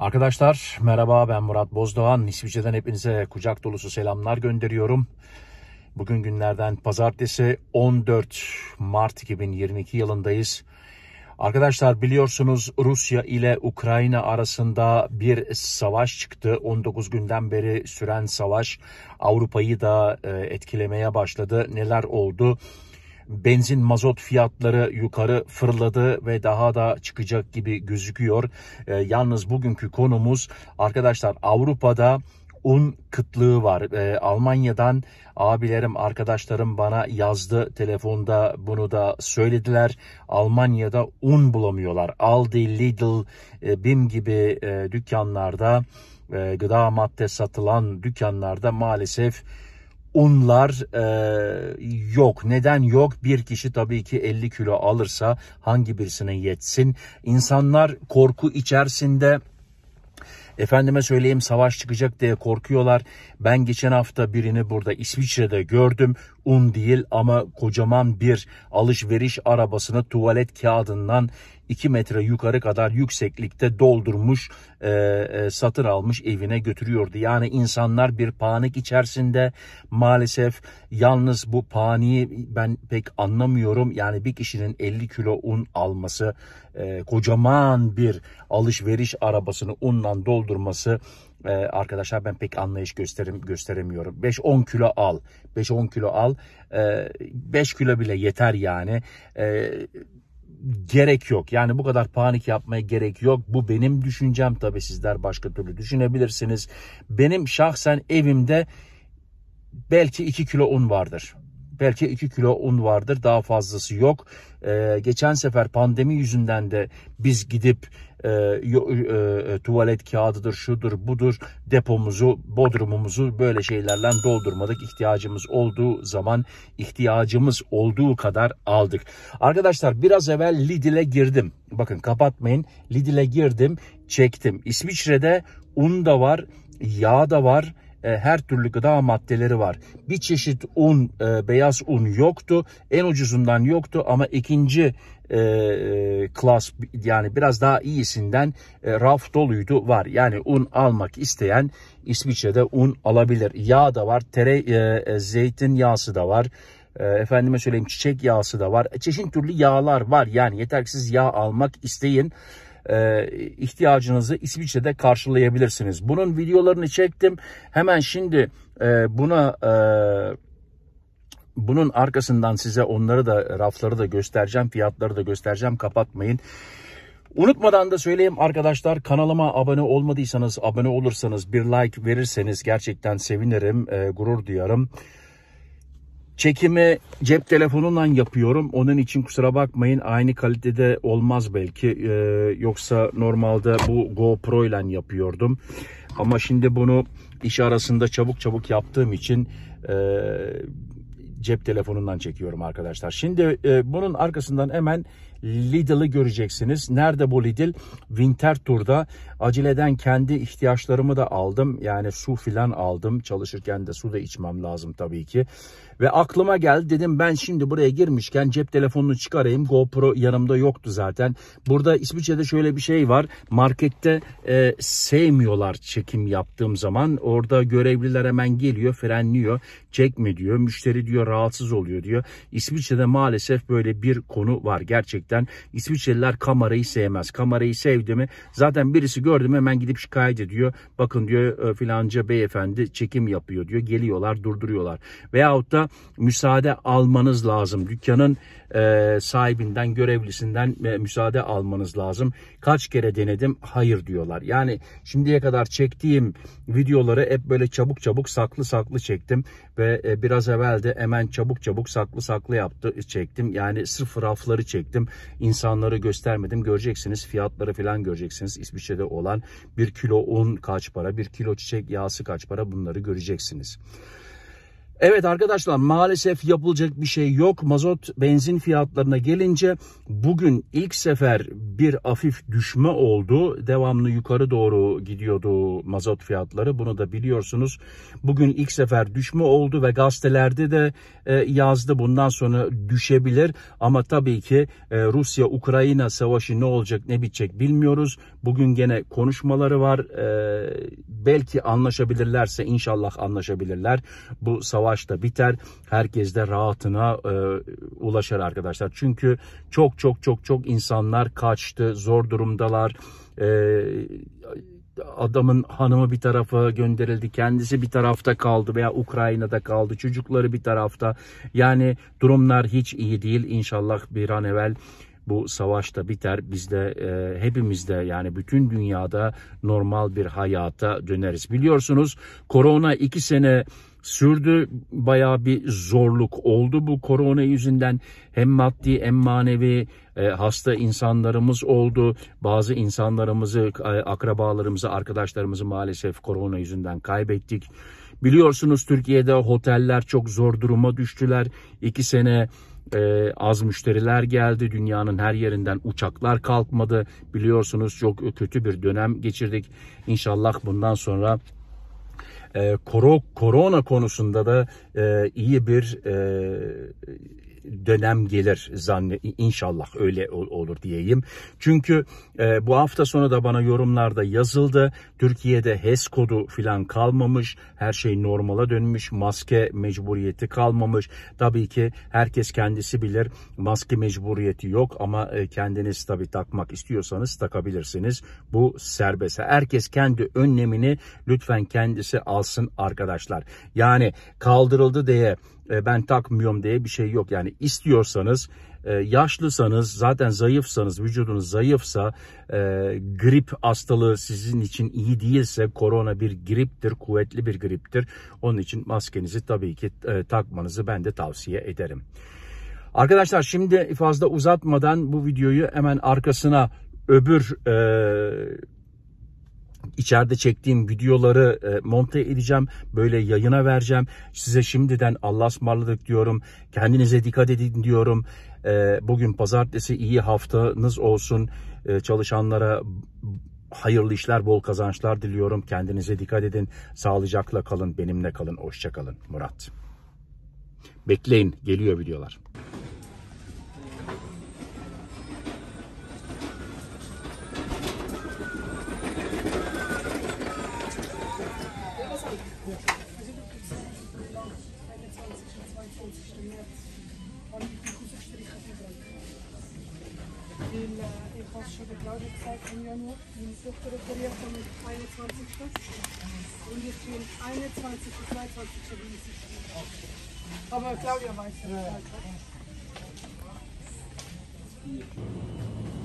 Arkadaşlar merhaba ben Murat Bozdoğan. İsviçre'den hepinize kucak dolusu selamlar gönderiyorum. Bugün günlerden pazartesi 14 Mart 2022 yılındayız. Arkadaşlar biliyorsunuz Rusya ile Ukrayna arasında bir savaş çıktı. 19 günden beri süren savaş Avrupa'yı da e, etkilemeye başladı. Neler oldu? benzin mazot fiyatları yukarı fırladı ve daha da çıkacak gibi gözüküyor. E, yalnız bugünkü konumuz arkadaşlar Avrupa'da un kıtlığı var. E, Almanya'dan abilerim, arkadaşlarım bana yazdı telefonda bunu da söylediler. Almanya'da un bulamıyorlar. Aldi, Lidl, e, BİM gibi e, dükkanlarda e, gıda madde satılan dükkanlarda maalesef unlar e, yok. Neden yok? Bir kişi tabii ki 50 kilo alırsa hangi birisine yetsin? İnsanlar korku içerisinde efendime söyleyeyim savaş çıkacak diye korkuyorlar. Ben geçen hafta birini burada İsviçre'de gördüm. Un değil ama kocaman bir alışveriş arabasını tuvalet kağıdından 2 metre yukarı kadar yükseklikte doldurmuş e, e, satın almış evine götürüyordu. Yani insanlar bir panik içerisinde maalesef yalnız bu paniği ben pek anlamıyorum. Yani bir kişinin 50 kilo un alması e, kocaman bir alışveriş arabasını unla doldurması e, arkadaşlar ben pek anlayış gösterim gösteremiyorum. 5-10 kilo al. 5-10 kilo al. E, 5 kilo bile yeter yani. E, gerek yok. Yani bu kadar panik yapmaya gerek yok. Bu benim düşüncem tabii sizler başka türlü düşünebilirsiniz. Benim şahsen evimde belki 2 kilo un vardır. Belki 2 kilo un vardır daha fazlası yok. Ee, geçen sefer pandemi yüzünden de biz gidip e, e, e, tuvalet kağıdıdır, şudur, budur depomuzu, bodrumumuzu böyle şeylerle doldurmadık. İhtiyacımız olduğu zaman ihtiyacımız olduğu kadar aldık. Arkadaşlar biraz evvel Lidl'e girdim. Bakın kapatmayın. Lidl'e girdim, çektim. İsviçre'de un da var, yağ da var, e, her türlü gıda maddeleri var. Bir çeşit un, e, beyaz un yoktu. En ucuzundan yoktu ama ikinci e, klas yani biraz daha iyisinden e, raf doluydu var. Yani un almak isteyen İsviçre'de un alabilir. Yağ da var, tere, e, zeytin yağsı da var efendime söyleyeyim çiçek yağısı da var. Çeşit türlü yağlar var. Yani yetersiz yağ almak isteyin e, ihtiyacınızı İsviçre'de karşılayabilirsiniz. Bunun videolarını çektim. Hemen şimdi e, buna e, bunun arkasından size onları da rafları da göstereceğim, fiyatları da göstereceğim. Kapatmayın. Unutmadan da söyleyeyim arkadaşlar kanalıma abone olmadıysanız abone olursanız bir like verirseniz gerçekten sevinirim, e, gurur duyarım. Çekimi cep telefonundan yapıyorum. Onun için kusura bakmayın. Aynı kalitede olmaz belki. Ee, yoksa normalde bu GoPro ile yapıyordum. Ama şimdi bunu iş arasında çabuk çabuk yaptığım için e, cep telefonundan çekiyorum arkadaşlar. Şimdi e, bunun arkasından hemen Lidl'ı göreceksiniz. Nerede bu Lidl? Winterthur'da. Aceleden kendi ihtiyaçlarımı da aldım. Yani su filan aldım. Çalışırken de su da içmem lazım tabii ki. Ve aklıma geldi dedim ben şimdi buraya girmişken cep telefonunu çıkarayım. GoPro yanımda yoktu zaten. Burada İsviçre'de şöyle bir şey var. Markette e, sevmiyorlar çekim yaptığım zaman. Orada görevliler hemen geliyor, frenliyor. Çekme diyor. Müşteri diyor rahatsız oluyor diyor. İsviçre'de maalesef böyle bir konu var. Gerçekten gerçekten İsviçreliler kamerayı sevmez. Kamerayı sevdi mi zaten birisi gördü mü hemen gidip şikayet ediyor. Bakın diyor e, filanca beyefendi çekim yapıyor diyor. Geliyorlar durduruyorlar. Veyahut da müsaade almanız lazım. Dükkanın e, sahibinden görevlisinden e, müsaade almanız lazım. Kaç kere denedim hayır diyorlar. Yani şimdiye kadar çektiğim videoları hep böyle çabuk çabuk saklı saklı çektim. Ve e, biraz evvel de hemen çabuk çabuk saklı saklı yaptı çektim. Yani sırf rafları çektim insanları göstermedim. Göreceksiniz fiyatları falan göreceksiniz. İsviçre'de olan bir kilo un kaç para, bir kilo çiçek yağısı kaç para bunları göreceksiniz. Evet arkadaşlar maalesef yapılacak bir şey yok. Mazot benzin fiyatlarına gelince bugün ilk sefer bir hafif düşme oldu. Devamlı yukarı doğru gidiyordu mazot fiyatları. Bunu da biliyorsunuz. Bugün ilk sefer düşme oldu ve gazetelerde de e, yazdı bundan sonra düşebilir. Ama tabii ki e, Rusya-Ukrayna savaşı ne olacak ne bitecek bilmiyoruz. Bugün gene konuşmaları var. E, belki anlaşabilirlerse inşallah anlaşabilirler. Bu savaş savaş da biter. Herkes de rahatına e, ulaşır arkadaşlar. Çünkü çok çok çok çok insanlar kaçtı, zor durumdalar. E, adamın hanımı bir tarafa gönderildi, kendisi bir tarafta kaldı veya Ukrayna'da kaldı, çocukları bir tarafta. Yani durumlar hiç iyi değil. İnşallah bir an evvel bu savaş da biter. Biz de e, hepimizde yani bütün dünyada normal bir hayata döneriz. Biliyorsunuz korona iki sene sürdü. Bayağı bir zorluk oldu bu korona yüzünden. Hem maddi hem manevi e, hasta insanlarımız oldu. Bazı insanlarımızı, e, akrabalarımızı, arkadaşlarımızı maalesef korona yüzünden kaybettik. Biliyorsunuz Türkiye'de oteller çok zor duruma düştüler. İki sene e, az müşteriler geldi. Dünyanın her yerinden uçaklar kalkmadı. Biliyorsunuz çok kötü bir dönem geçirdik. İnşallah bundan sonra e, korona konusunda da e, iyi bir e, dönem gelir zanne inşallah öyle olur diyeyim. Çünkü e, bu hafta sonu da bana yorumlarda yazıldı. Türkiye'de HES kodu filan kalmamış. Her şey normala dönmüş. Maske mecburiyeti kalmamış. Tabii ki herkes kendisi bilir. Maske mecburiyeti yok ama e, kendiniz tabii takmak istiyorsanız takabilirsiniz. Bu serbest. Herkes kendi önlemini lütfen kendisi alsın arkadaşlar. Yani kaldırıldı diye e, ben takmıyorum diye bir şey yok. Yani istiyorsanız e, yaşlısanız zaten zayıfsanız vücudunuz zayıfsa e, grip hastalığı sizin için iyi değilse korona bir griptir kuvvetli bir griptir. Onun için maskenizi tabii ki e, takmanızı ben de tavsiye ederim. Arkadaşlar şimdi fazla uzatmadan bu videoyu hemen arkasına öbür e, içeride çektiğim videoları e, monte edeceğim. Böyle yayına vereceğim. Size şimdiden Allah'a ısmarladık diyorum. Kendinize dikkat edin diyorum. E, bugün pazartesi iyi haftanız olsun. E, çalışanlara hayırlı işler, bol kazançlar diliyorum. Kendinize dikkat edin. Sağlıcakla kalın, benimle kalın. Hoşçakalın. Murat. Bekleyin, geliyor videolar. so präpariert haben mit 21 Stück. Und jetzt fehlen 21 bis 22 Stück. Aber Claudia weiß das. Ja. Halt, ne?